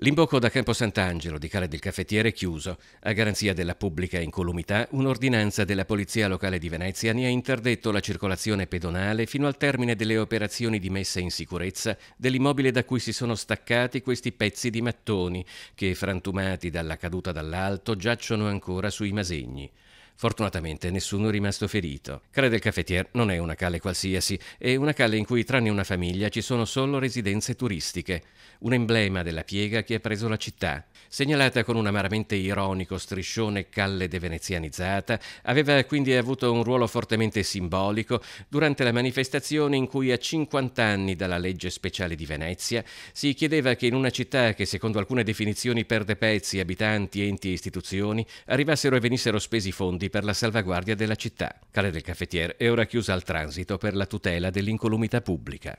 L'imbocco da Campo Sant'Angelo di Cale del Caffettiere è chiuso. A garanzia della pubblica incolumità, un'ordinanza della Polizia Locale di Venezia ne ha interdetto la circolazione pedonale fino al termine delle operazioni di messa in sicurezza dell'immobile da cui si sono staccati questi pezzi di mattoni che, frantumati dalla caduta dall'alto, giacciono ancora sui masegni. Fortunatamente nessuno è rimasto ferito. Crede il Cafetier non è una calle qualsiasi, è una calle in cui tranne una famiglia ci sono solo residenze turistiche, un emblema della piega che ha preso la città. Segnalata con un amaramente ironico striscione calle devenezianizzata, aveva quindi avuto un ruolo fortemente simbolico durante la manifestazione in cui a 50 anni dalla legge speciale di Venezia si chiedeva che in una città che secondo alcune definizioni perde pezzi, abitanti, enti e istituzioni arrivassero e venissero spesi fondi fondi per la salvaguardia della città. Cale del Caffettier è ora chiusa al transito per la tutela dell'incolumità pubblica.